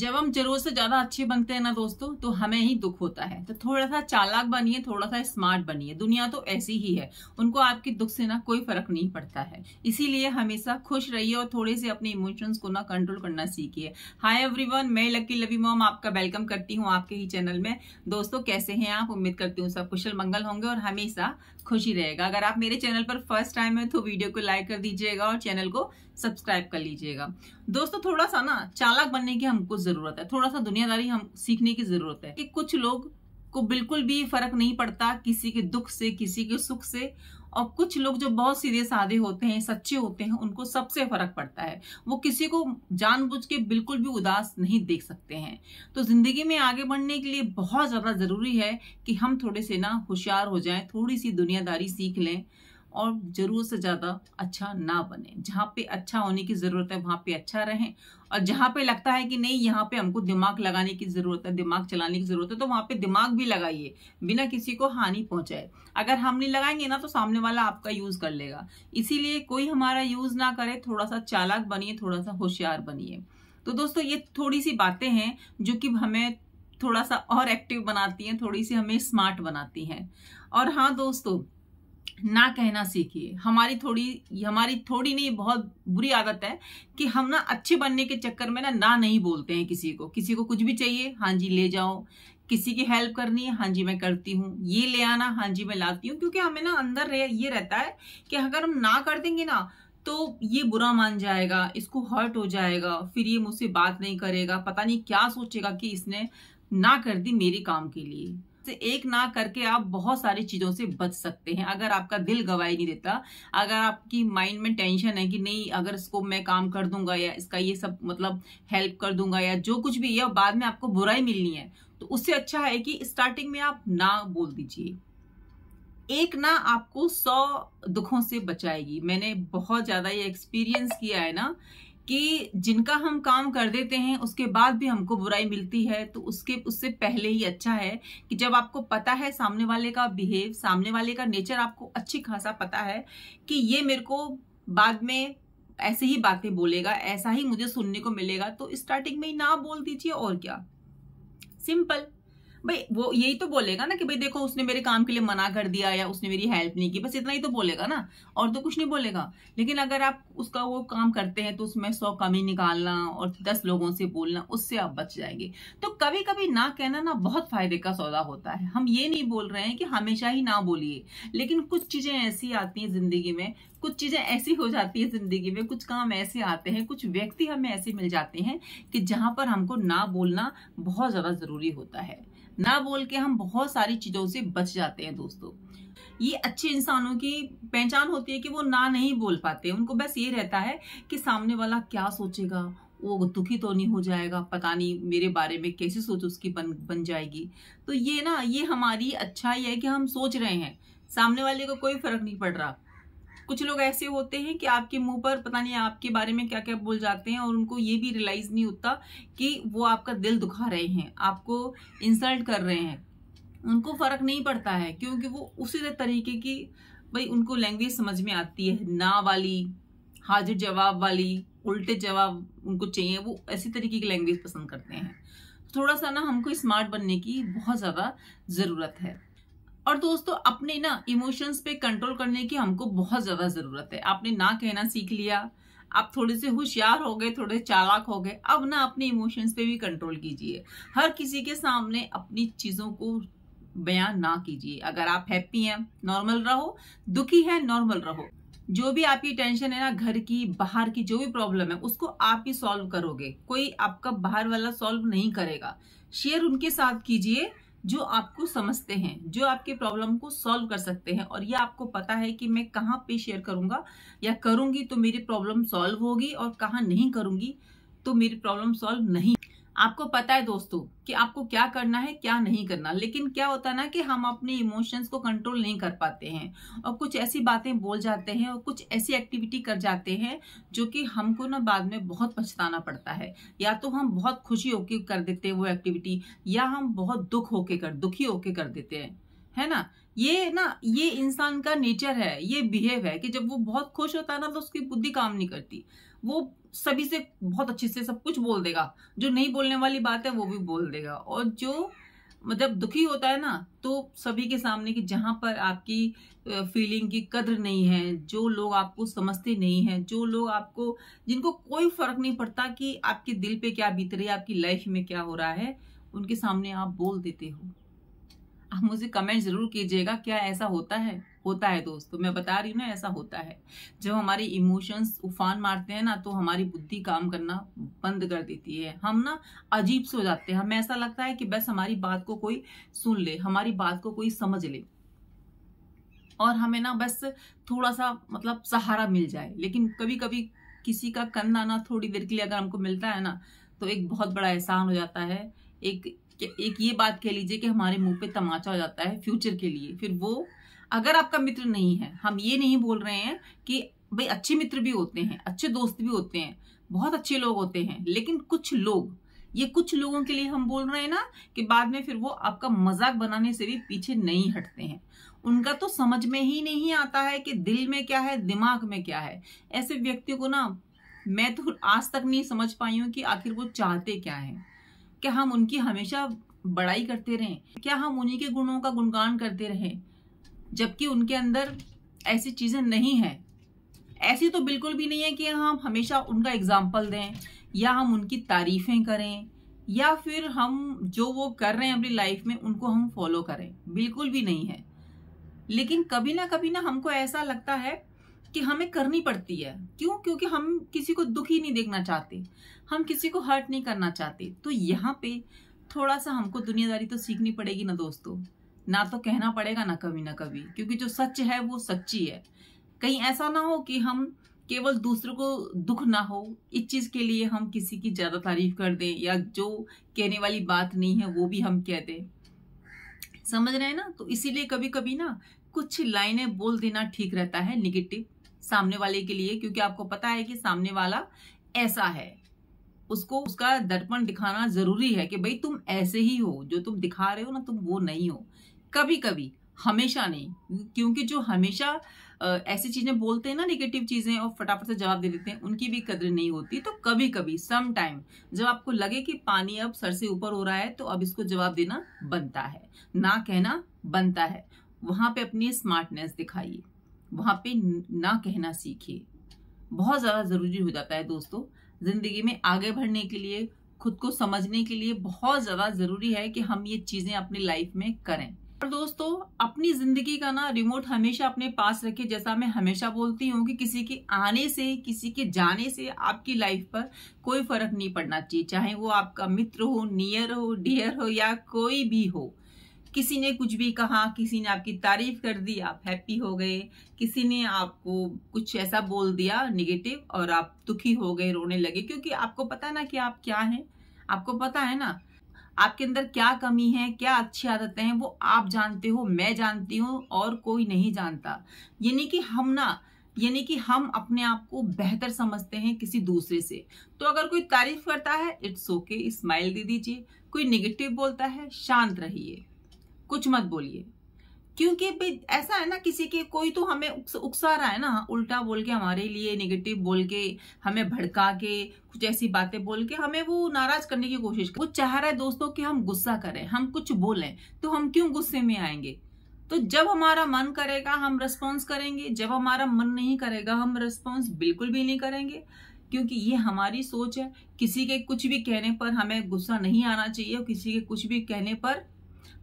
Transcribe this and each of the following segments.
जब हम जरूर से ज्यादा अच्छे बनते हैं ना दोस्तों तो हमें ही दुख होता है तो थोड़ा सा चालाक बनिए थोड़ा सा स्मार्ट बनिए दुनिया तो ऐसी ही है उनको आपके दुख से ना कोई फर्क नहीं पड़ता है इसीलिए हमेशा खुश रहिए और थोड़े से अपने इमोशंस को ना कंट्रोल करना सीखिए हाय एवरीवन मैं लकी लवी मोम आपका वेलकम करती हूँ आपके ही चैनल में दोस्तों कैसे हैं आप उम्मीद करती हूँ सब कुशल मंगल होंगे और हमेशा खुशी रहेगा अगर आप मेरे चैनल पर फर्स्ट टाइम है तो वीडियो को लाइक कर दीजिएगा और चैनल को सब्सक्राइब कर लीजिएगा दोस्तों थोड़ा सा ना चालाक बनने की हमको जरूरत है थोड़ा सा दुनियादारी हम सीखने की जरूरत है कि कुछ लोग को बिल्कुल भी फर्क नहीं पड़ता किसी के दुख से किसी के सुख से और कुछ लोग जो बहुत सीधे साधे होते हैं सच्चे होते हैं उनको सबसे फर्क पड़ता है वो किसी को जानबूझ के बिल्कुल भी उदास नहीं देख सकते हैं तो जिंदगी में आगे बढ़ने के लिए बहुत ज्यादा जरूरी है कि हम थोड़े से ना होशियार हो जाएं थोड़ी सी दुनियादारी सीख लें और ज़रूरत से ज़्यादा अच्छा ना बने जहाँ पे अच्छा होने की ज़रूरत है वहां पे अच्छा रहें और जहाँ पे लगता है कि नहीं यहाँ पे हमको दिमाग लगाने की ज़रूरत है दिमाग चलाने की ज़रूरत है तो वहां पे दिमाग भी लगाइए बिना किसी को हानि पहुंचाए अगर हम नहीं लगाएंगे ना तो सामने वाला आपका यूज़ कर लेगा इसीलिए कोई हमारा यूज़ ना करे थोड़ा सा चालाक बनिए थोड़ा सा होशियार बनिए तो दोस्तों ये थोड़ी सी बातें हैं जो कि हमें थोड़ा सा और एक्टिव बनाती हैं थोड़ी सी हमें स्मार्ट बनाती हैं और हाँ दोस्तों ना कहना सीखिए हमारी थोड़ी हमारी थोड़ी नहीं बहुत बुरी आदत है कि हम ना अच्छे बनने के चक्कर में ना ना नहीं बोलते हैं किसी को किसी को कुछ भी चाहिए हाँ जी ले जाओ किसी की हेल्प करनी है हाँ जी मैं करती हूँ ये ले आना हाँ जी मैं लाती हूँ क्योंकि हमें ना अंदर रह, ये रहता है कि अगर हम ना कर देंगे ना तो ये बुरा मान जाएगा इसको हर्ट हो जाएगा फिर ये मुझसे बात नहीं करेगा पता नहीं क्या सोचेगा कि इसने ना कर दी मेरे काम के लिए से एक ना करके आप बहुत सारी चीज़ों से बच सकते हैं अगर आपका दिल गवाही नहीं देता अगर आपकी माइंड में टेंशन है कि नहीं अगर इसको मैं काम कर दूंगा या इसका ये सब मतलब हेल्प कर दूंगा या जो कुछ भी या बाद में आपको बुराई मिलनी है तो उससे अच्छा है कि स्टार्टिंग में आप ना बोल दीजिए एक ना आपको सौ दुखों से बचाएगी मैंने बहुत ज़्यादा ये एक्सपीरियंस किया है ना कि जिनका हम काम कर देते हैं उसके बाद भी हमको बुराई मिलती है तो उसके उससे पहले ही अच्छा है कि जब आपको पता है सामने वाले का बिहेव सामने वाले का नेचर आपको अच्छी खासा पता है कि ये मेरे को बाद में ऐसे ही बातें बोलेगा ऐसा ही मुझे सुनने को मिलेगा तो स्टार्टिंग में ही ना बोल दीजिए और क्या सिंपल भाई वो यही तो बोलेगा ना कि भाई देखो उसने मेरे काम के लिए मना कर दिया या उसने मेरी हेल्प नहीं की बस इतना ही तो बोलेगा ना और तो कुछ नहीं बोलेगा लेकिन अगर आप उसका वो काम करते हैं तो उसमें सौ कमी निकालना और दस लोगों से बोलना उससे आप बच जाएंगे तो कभी कभी ना कहना ना बहुत फायदे का सौदा होता है हम ये नहीं बोल रहे हैं कि हमेशा ही ना बोलिए लेकिन कुछ चीजें ऐसी आती हैं जिंदगी में कुछ चीजें ऐसी हो जाती है जिंदगी में कुछ काम ऐसे आते हैं कुछ व्यक्ति हमें ऐसे मिल जाते हैं कि जहां पर हमको ना बोलना बहुत ज्यादा जरूरी होता है ना बोल के हम बहुत सारी चीज़ों से बच जाते हैं दोस्तों ये अच्छे इंसानों की पहचान होती है कि वो ना नहीं बोल पाते उनको बस ये रहता है कि सामने वाला क्या सोचेगा वो दुखी तो नहीं हो जाएगा पता नहीं मेरे बारे में कैसी सोच उसकी बन बन जाएगी तो ये ना ये हमारी अच्छाई है कि हम सोच रहे हैं सामने वाले को कोई फर्क नहीं पड़ रहा कुछ लोग ऐसे होते हैं कि आपके मुंह पर पता नहीं आपके बारे में क्या क्या बोल जाते हैं और उनको ये भी रियलाइज नहीं होता कि वो आपका दिल दुखा रहे हैं आपको इंसल्ट कर रहे हैं उनको फर्क नहीं पड़ता है क्योंकि वो उसी तरीके की भाई उनको लैंग्वेज समझ में आती है ना वाली हाजिर जवाब वाली उल्टे जवाब उनको चाहिए वो ऐसी तरीके की लैंग्वेज पसंद करते हैं थोड़ा सा ना हमको स्मार्ट बनने की बहुत ज़्यादा ज़रूरत है और दोस्तों अपने ना इमोशंस पे कंट्रोल करने की हमको बहुत ज्यादा जरूरत है आपने ना कहना सीख लिया आप थोड़े से होशियार हो गए थोड़े चालाक हो गए अब ना अपने इमोशंस पे भी कंट्रोल कीजिए हर किसी के सामने अपनी चीजों को बयान ना कीजिए अगर आप हैप्पी हैं नॉर्मल रहो दुखी है नॉर्मल रहो जो भी आपकी टेंशन है ना घर की बाहर की जो भी प्रॉब्लम है उसको आप ही सॉल्व करोगे कोई आपका बाहर वाला सॉल्व नहीं करेगा शेयर उनके साथ कीजिए जो आपको समझते हैं जो आपके प्रॉब्लम को सॉल्व कर सकते हैं और ये आपको पता है कि मैं कहाँ पे शेयर करूंगा या करूंगी तो मेरी प्रॉब्लम सॉल्व होगी और कहाँ नहीं करूंगी तो मेरी प्रॉब्लम सॉल्व नहीं आपको पता है दोस्तों कि आपको क्या करना है क्या नहीं करना लेकिन क्या होता है ना कि हम अपने इमोशंस को कंट्रोल नहीं कर पाते हैं और कुछ ऐसी बातें बोल जाते हैं और कुछ ऐसी एक्टिविटी कर जाते हैं जो कि हमको ना बाद में बहुत पछताना पड़ता है या तो हम बहुत खुशी होके कर देते हैं वो एक्टिविटी या हम बहुत दुख होके कर दुखी होके कर देते हैं है ना ये ना ये इंसान का नेचर है ये बिहेव है कि जब वो बहुत खुश होता है ना तो उसकी बुद्धि काम नहीं करती वो सभी से बहुत अच्छे से सब कुछ बोल देगा जो नहीं बोलने वाली बात है वो भी बोल देगा और जो मतलब दुखी होता है ना तो सभी के सामने कि जहाँ पर आपकी फीलिंग की कदर नहीं है जो लोग आपको समझते नहीं हैं जो लोग आपको जिनको कोई फर्क नहीं पड़ता कि आपके दिल पे क्या बीत रही है आपकी लाइफ में क्या हो रहा है उनके सामने आप बोल देते हो आप मुझे कमेंट जरूर कीजिएगा क्या ऐसा होता है होता है दोस्तों तो मैं बता रही हूँ ना ऐसा होता है जब हमारे इमोशंस उफान मारते हैं ना तो हमारी बुद्धि काम करना बंद कर देती है हम ना अजीब से हो जाते हैं हमें ऐसा लगता है कि बस हमारी बात को कोई सुन ले हमारी बात को कोई समझ ले और हमें ना बस थोड़ा सा मतलब सहारा मिल जाए लेकिन कभी कभी किसी का कंधा ना थोड़ी देर के लिए अगर हमको मिलता है ना तो एक बहुत बड़ा एहसान हो जाता है एक एक ये बात कह लीजिए कि हमारे मुंह पे तमाचा हो जाता है फ्यूचर के लिए फिर वो अगर आपका मित्र नहीं है हम ये नहीं बोल रहे हैं कि भाई अच्छे मित्र भी होते हैं अच्छे दोस्त भी होते हैं बहुत अच्छे लोग होते हैं लेकिन कुछ लोग ये कुछ लोगों के लिए हम बोल रहे हैं ना कि बाद में फिर वो आपका मजाक बनाने से भी पीछे नहीं हटते हैं उनका तो समझ में ही नहीं आता है कि दिल में क्या है दिमाग में क्या है ऐसे व्यक्ति को ना मैं तो आज तक नहीं समझ पाई हूँ कि आखिर वो चाहते क्या है क्या हम उनकी हमेशा बड़ाई करते रहें क्या हम उन्हीं के गुणों का गुणगान करते रहें जबकि उनके अंदर ऐसी चीज़ें नहीं हैं ऐसी तो बिल्कुल भी नहीं है कि हम हमेशा उनका एग्जाम्पल दें या हम उनकी तारीफ़ें करें या फिर हम जो वो कर रहे हैं अपनी लाइफ में उनको हम फॉलो करें बिल्कुल भी नहीं है लेकिन कभी ना कभी ना हमको ऐसा लगता है कि हमें करनी पड़ती है क्यों क्योंकि हम किसी को दुखी नहीं देखना चाहते हम किसी को हर्ट नहीं करना चाहते तो यहाँ पे थोड़ा सा हमको दुनियादारी तो सीखनी पड़ेगी ना दोस्तों ना तो कहना पड़ेगा ना कभी ना कभी क्योंकि जो सच है वो सच्ची है कहीं ऐसा ना हो कि हम केवल दूसरों को दुख ना हो इस चीज के लिए हम किसी की ज्यादा तारीफ कर दें या जो कहने वाली बात नहीं है वो भी हम कह दें समझ रहे हैं ना तो इसीलिए कभी कभी ना कुछ लाइनें बोल देना ठीक रहता है निगेटिव सामने वाले के लिए क्योंकि आपको पता है कि सामने वाला ऐसा है उसको उसका दर्पण दिखाना जरूरी है कि भाई तुम ऐसे ही हो जो तुम दिखा रहे हो ना तुम वो नहीं हो कभी कभी हमेशा नहीं क्योंकि जो हमेशा ऐसी चीजें बोलते हैं ना निगेटिव चीजें और फटाफट से जवाब दे देते हैं उनकी भी कदर नहीं होती तो कभी कभी सम टाइम जब आपको लगे कि पानी अब सर से ऊपर हो रहा है तो अब इसको जवाब देना बनता है ना कहना बनता है वहां पे अपनी स्मार्टनेस दिखाइए वहां पे ना कहना सीखिए बहुत ज्यादा जरूरी हो जाता है दोस्तों ज़िंदगी में आगे बढ़ने के लिए खुद को समझने के लिए बहुत ज़्यादा ज़रूरी है कि हम ये चीज़ें अपनी लाइफ में करें और दोस्तों अपनी जिंदगी का ना रिमोट हमेशा अपने पास रखें जैसा मैं हमेशा बोलती हूँ कि किसी के आने से किसी के जाने से आपकी लाइफ पर कोई फर्क नहीं पड़ना चाहिए चाहे वो आपका मित्र हो नियर हो डियर हो या कोई भी हो किसी ने कुछ भी कहा किसी ने आपकी तारीफ कर दी आप हैप्पी हो गए किसी ने आपको कुछ ऐसा बोल दिया निगेटिव और आप दुखी हो गए रोने लगे क्योंकि आपको पता है ना कि आप क्या हैं आपको पता है ना आपके अंदर क्या कमी है क्या अच्छी आदतें हैं वो आप जानते हो मैं जानती हूँ और कोई नहीं जानता यानी कि हम ना यानी कि हम अपने आप को बेहतर समझते हैं किसी दूसरे से तो अगर कोई तारीफ करता है इट्स ओके स्माइल दे दीजिए कोई निगेटिव बोलता है शांत रहिए कुछ मत बोलिए क्योंकि भाई ऐसा है ना किसी के कोई तो हमें उकसा रहा है ना उल्टा बोल के हमारे लिए नेगेटिव बोल के हमें भड़का के कुछ ऐसी बातें बोल के हमें वो नाराज करने की कोशिश कर वो चाह रहा है दोस्तों कि हम गुस्सा करें हम कुछ बोलें तो हम क्यों गुस्से में आएंगे तो जब हमारा मन करेगा हम रिस्पॉन्स करेंगे जब हमारा मन नहीं करेगा हम रिस्पॉन्स बिल्कुल भी नहीं करेंगे क्योंकि ये हमारी सोच है किसी के कुछ भी कहने पर हमें गुस्सा नहीं आना चाहिए किसी के कुछ भी कहने पर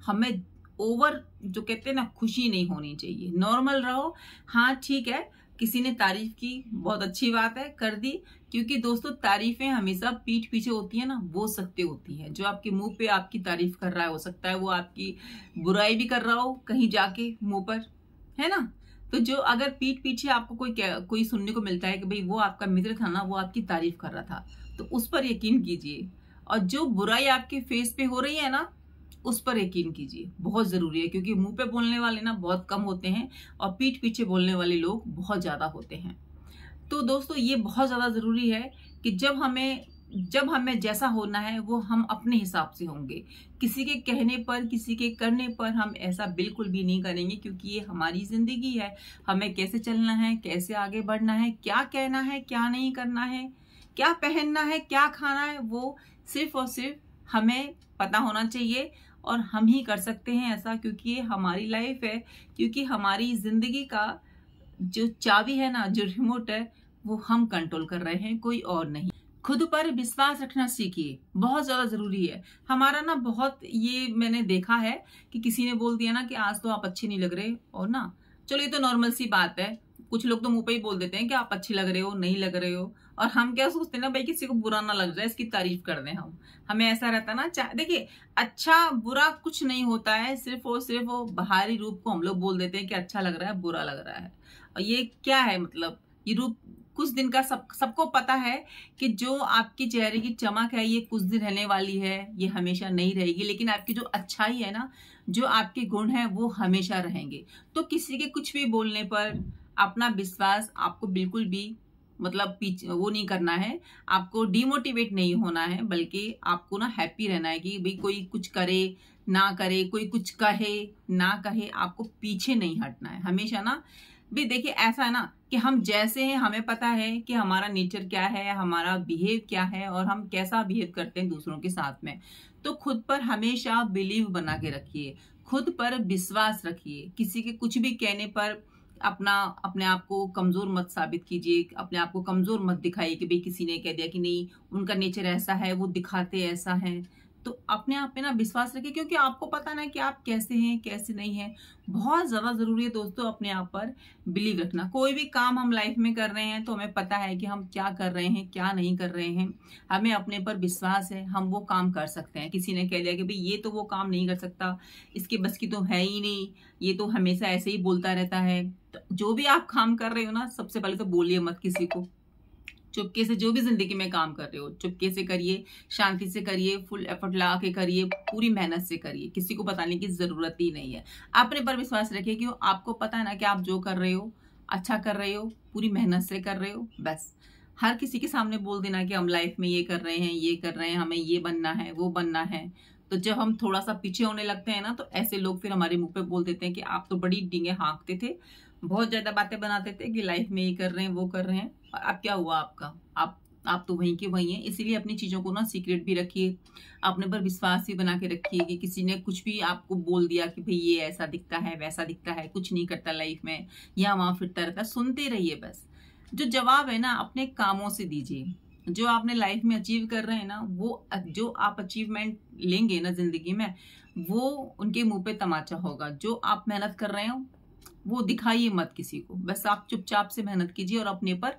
हमें ओवर जो कहते हैं ना खुशी नहीं होनी चाहिए नॉर्मल रहो हाँ ठीक है किसी ने तारीफ की बहुत अच्छी बात है कर दी क्योंकि दोस्तों तारीफें हमेशा पीठ पीछे होती है ना वो सत्य होती हैं जो आपके मुंह पे आपकी तारीफ कर रहा है हो सकता है वो आपकी बुराई भी कर रहा हो कहीं जाके मुंह पर है ना तो जो अगर पीठ पीछे आपको कोई कोई सुनने को मिलता है कि भाई वो आपका मित्र था ना वो आपकी तारीफ कर रहा था तो उस पर यकीन कीजिए और जो बुराई आपके फेस पे हो रही है ना उस पर यकीन कीजिए बहुत ज़रूरी है क्योंकि मुंह पे बोलने वाले ना बहुत कम होते हैं और पीठ पीछे बोलने वाले लोग बहुत ज़्यादा होते हैं तो दोस्तों ये बहुत ज़्यादा ज़रूरी है कि जब हमें जब हमें जैसा होना है वो हम अपने हिसाब से होंगे किसी के कहने पर किसी के करने पर हम ऐसा बिल्कुल भी नहीं करेंगे क्योंकि ये हमारी ज़िंदगी है हमें कैसे चलना है कैसे आगे बढ़ना है क्या कहना है क्या नहीं करना है क्या पहनना है क्या खाना है वो सिर्फ और सिर्फ हमें पता होना चाहिए और हम ही कर सकते हैं ऐसा क्योंकि ये हमारी लाइफ है क्योंकि हमारी ज़िंदगी का जो चाबी है ना जो रिमोट है वो हम कंट्रोल कर रहे हैं कोई और नहीं खुद पर विश्वास रखना सीखिए बहुत ज़्यादा ज़रूरी है हमारा ना बहुत ये मैंने देखा है कि किसी ने बोल दिया ना कि आज तो आप अच्छे नहीं लग रहे और ना चलो ये तो नॉर्मल सी बात है कुछ लोग तो मुंह पे ही बोल देते हैं कि आप अच्छे लग रहे हो नहीं लग रहे हो और हम क्या सोचते हैं ना भाई किसी को बुरा ना लग जाए इसकी तारीफ कर दें हम हमें ऐसा रहता ना देखिए अच्छा बुरा कुछ नहीं होता है सिर्फ और सिर्फ वो बाहरी रूप को हम लोग बोल देते हैं कि अच्छा लग रहा है बुरा लग रहा है और ये क्या है मतलब ये रूप कुछ दिन का सब सबको पता है कि जो आपके चेहरे की चमक है ये कुछ दिन रहने वाली है ये हमेशा नहीं रहेगी लेकिन आपकी जो अच्छाई है ना जो आपके गुण है वो हमेशा रहेंगे तो किसी के कुछ भी बोलने पर अपना विश्वास आपको बिल्कुल भी मतलब वो नहीं करना है आपको डिमोटिवेट नहीं होना है बल्कि आपको ना हैप्पी रहना है कि भाई कोई कुछ करे ना करे कोई कुछ कहे ना कहे आपको पीछे नहीं हटना है हमेशा ना भी देखिए ऐसा है ना कि हम जैसे हैं हमें पता है कि हमारा नेचर क्या है हमारा बिहेव क्या है और हम कैसा बिहेव करते हैं दूसरों के साथ में तो खुद पर हमेशा बिलीव बना के रखिए खुद पर विश्वास रखिए किसी के कुछ भी कहने पर अपना अपने आप को कमज़ोर मत साबित कीजिए अपने आप को कमज़ोर मत दिखाइए कि भाई किसी ने कह दिया कि नहीं उनका नेचर ऐसा है वो दिखाते ऐसा है तो अपने आप पे ना विश्वास रखिए क्योंकि आपको पता ना कि आप कैसे हैं कैसे नहीं हैं बहुत ज़्यादा ज़रूरी है दोस्तों अपने आप पर बिलीव रखना कोई भी काम हम लाइफ में कर रहे हैं तो हमें पता है कि हम क्या कर रहे हैं क्या नहीं कर रहे हैं हमें अपने पर विश्वास है हम वो काम कर सकते हैं किसी ने कह दिया कि भाई ये तो वो काम नहीं कर सकता इसके बस की तो है ही नहीं ये तो हमेशा ऐसे ही बोलता रहता है जो भी आप काम कर रहे हो ना सबसे पहले तो बोलिए मत किसी को चुपके से जो भी जिंदगी में काम कर रहे हो चुपके से करिए शांति से करिए फुल एफर्ट लगा के करिए पूरी मेहनत से करिए किसी को बताने की जरूरत ही नहीं है अपने पर विश्वास रखिए कि आपको पता है ना कि आप जो कर रहे हो अच्छा कर रहे हो पूरी मेहनत से कर रहे हो बस हर किसी के सामने बोल देना कि हम लाइफ में ये कर रहे हैं ये कर रहे हैं हमें ये बनना है वो बनना है तो जब हम थोड़ा सा पीछे होने लगते हैं ना तो ऐसे लोग फिर हमारे मुंह पे बोल देते हैं कि आप तो बड़ी डींगे हाँकते थे बहुत ज़्यादा बातें बनाते थे कि लाइफ में ये कर रहे हैं वो कर रहे हैं और अब क्या हुआ आपका आप आप तो वहीं के वहीं हैं इसीलिए अपनी चीज़ों को ना सीक्रेट भी रखिए अपने पर विश्वास भी बना के रखिए कि किसी ने कुछ भी आपको बोल दिया कि भाई ये ऐसा दिखता है वैसा दिखता है कुछ नहीं करता लाइफ में या वहां फिरता रहता सुनते रहिए बस जो जवाब है ना अपने कामों से दीजिए जो आपने लाइफ में अचीव कर रहे हैं ना वो जो आप अचीवमेंट लेंगे ना जिंदगी में वो उनके मुंह पे तमाचा होगा जो आप मेहनत कर रहे हो वो दिखाइए मत किसी को बस आप चुपचाप से मेहनत कीजिए और अपने पर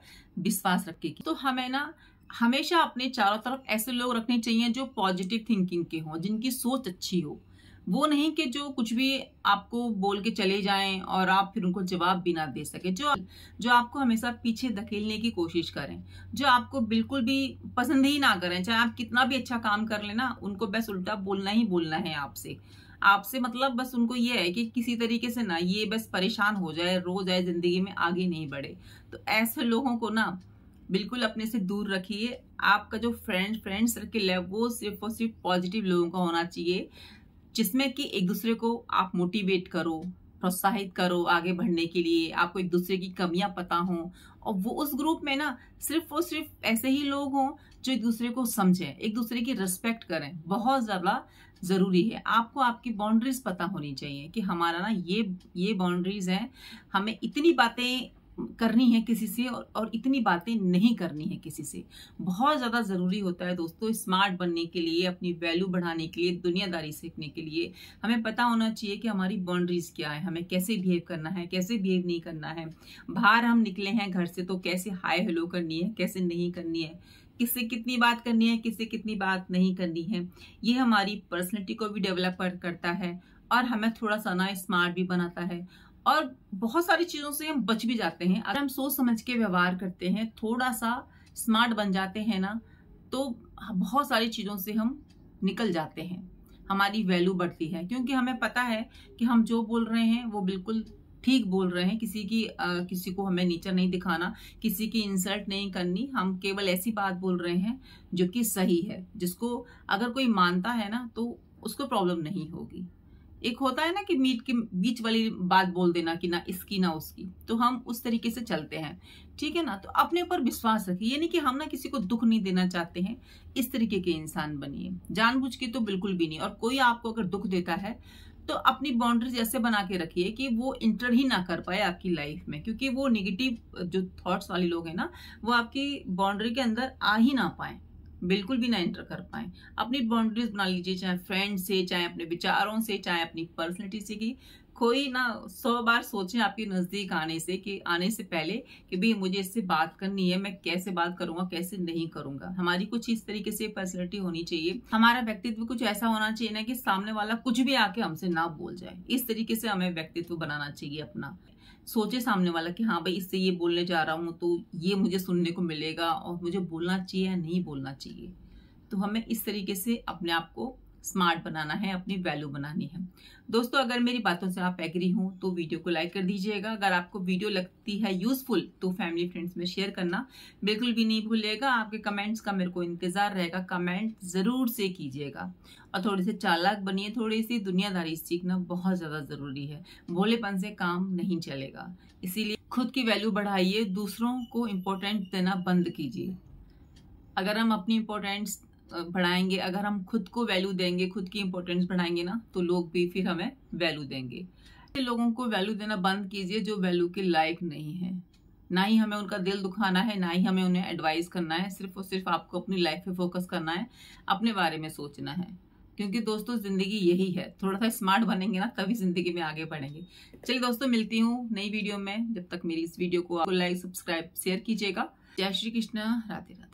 विश्वास रखिए तो हमें ना हमेशा अपने चारों तरफ ऐसे लोग रखने चाहिए जो पॉजिटिव थिंकिंग के हों जिनकी सोच अच्छी हो वो नहीं कि जो कुछ भी आपको बोल के चले जाएं और आप फिर उनको जवाब भी ना दे सके जो जो आपको हमेशा पीछे धकेलने की कोशिश करें जो आपको बिल्कुल भी पसंद ही ना करें चाहे आप कितना भी अच्छा काम कर लेना उनको बस उल्टा बोलना ही बोलना है आपसे आपसे मतलब बस उनको ये है कि किसी तरीके से ना ये बस परेशान हो जाए रो जाए जिंदगी में आगे नहीं बढ़े तो ऐसे लोगों को ना बिल्कुल अपने से दूर रखिए आपका जो फ्रेंड फ्रेंड सर्किल है वो सिर्फ और सिर्फ पॉजिटिव लोगों का होना चाहिए जिसमें कि एक दूसरे को आप मोटिवेट करो प्रोत्साहित करो आगे बढ़ने के लिए आपको एक दूसरे की कमियां पता हों और वो उस ग्रुप में ना सिर्फ और सिर्फ ऐसे ही लोग हों जो एक दूसरे को समझें एक दूसरे की रिस्पेक्ट करें बहुत ज़्यादा ज़रूरी है आपको आपकी बाउंड्रीज पता होनी चाहिए कि हमारा ना ये ये बाउंड्रीज है हमें इतनी बातें करनी है किसी से और, और इतनी बातें नहीं करनी है किसी से बहुत ज़्यादा ज़रूरी होता है दोस्तों स्मार्ट बनने के लिए अपनी वैल्यू बढ़ाने के लिए दुनियादारी सीखने के लिए हमें पता होना चाहिए कि हमारी बाउंड्रीज क्या है हमें कैसे बिहेव करना है कैसे बिहेव नहीं करना है बाहर हम निकले हैं घर से तो कैसे हाई हेलो करनी है कैसे नहीं करनी है किससे कितनी बात करनी है किससे कितनी बात नहीं करनी है ये हमारी पर्सनैलिटी को भी डेवलप करता है और हमें थोड़ा सा ना स्मार्ट भी बनाता है और बहुत सारी चीज़ों से हम बच भी जाते हैं अगर हम सोच समझ के व्यवहार करते हैं थोड़ा सा स्मार्ट बन जाते हैं ना तो बहुत सारी चीज़ों से हम निकल जाते हैं हमारी वैल्यू बढ़ती है क्योंकि हमें पता है कि हम जो बोल रहे हैं वो बिल्कुल ठीक बोल रहे हैं किसी की आ, किसी को हमें नीचा नहीं दिखाना किसी की इंसल्ट नहीं करनी हम केवल ऐसी बात बोल रहे हैं जो कि सही है जिसको अगर कोई मानता है ना तो उसको प्रॉब्लम नहीं होगी एक होता है ना कि मीट के बीच वाली बात बोल देना कि ना इसकी ना उसकी तो हम उस तरीके से चलते हैं ठीक है ना तो अपने ऊपर विश्वास रखिए यानी कि हम ना किसी को दुख नहीं देना चाहते हैं इस तरीके के इंसान बनिए जानबूझ के तो बिल्कुल भी नहीं और कोई आपको अगर दुख देता है तो अपनी बाउंड्रीज ऐसे बना के रखिए कि वो इंटर ही ना कर पाए आपकी लाइफ में क्योंकि वो निगेटिव जो थॉट्स वाले लोग हैं ना वो आपकी बाउंड्री के अंदर आ ही ना पाए बिल्कुल भी ना इंटर कर पाए अपनी बाउंड्रीज बना लीजिए चाहे फ्रेंड से चाहे अपने विचारों से चाहे अपनी पर्सनैलिटी से कि कोई ना सौ बार सोचें आपके नज़दीक आने से कि आने से पहले कि भाई मुझे इससे बात करनी है मैं कैसे बात करूंगा कैसे नहीं करूंगा हमारी कुछ इस तरीके से पर्सनैलिटी होनी चाहिए हमारा व्यक्तित्व कुछ ऐसा होना चाहिए ना कि सामने वाला कुछ भी आके हमसे ना बोल जाए इस तरीके से हमें व्यक्तित्व बनाना चाहिए अपना सोचे सामने वाला कि हाँ भाई इससे ये बोलने जा रहा हूँ तो ये मुझे सुनने को मिलेगा और मुझे बोलना चाहिए या नहीं बोलना चाहिए तो हमें इस तरीके से अपने आप को स्मार्ट बनाना है अपनी वैल्यू बनानी है दोस्तों अगर मेरी बातों से आप एग्री हो तो वीडियो को लाइक कर दीजिएगा अगर आपको वीडियो लगती है यूजफुल तो फैमिली फ्रेंड्स में शेयर करना बिल्कुल भी नहीं भूलिएगा आपके कमेंट्स का मेरे को इंतजार रहेगा कमेंट ज़रूर से कीजिएगा और थोड़े से चालाक बनिए थोड़ी सी दुनियादारी सीखना बहुत ज़्यादा ज़रूरी है भोलेपन से काम नहीं चलेगा इसीलिए खुद की वैल्यू बढ़ाइए दूसरों को इम्पोर्टेंट देना बंद कीजिए अगर हम अपनी इम्पोर्टेंट्स बढ़ाएंगे अगर हम खुद को वैल्यू देंगे खुद की इंपॉर्टेंस बढ़ाएंगे ना तो लोग भी फिर हमें वैल्यू देंगे लोगों को वैल्यू देना बंद कीजिए जो वैल्यू के लायक नहीं है ना ही हमें उनका दिल दुखाना है ना ही हमें उन्हें एडवाइस करना है सिर्फ और सिर्फ आपको अपनी लाइफ पे फोकस करना है अपने बारे में सोचना है क्योंकि दोस्तों जिंदगी यही है थोड़ा सा स्मार्ट बनेंगे ना तभी जिंदगी में आगे बढ़ेंगे चलिए दोस्तों मिलती हूँ नई वीडियो में जब तक मेरी इस वीडियो को आपको लाइक सब्सक्राइब शेयर कीजिएगा जय श्री कृष्ण राधे राधे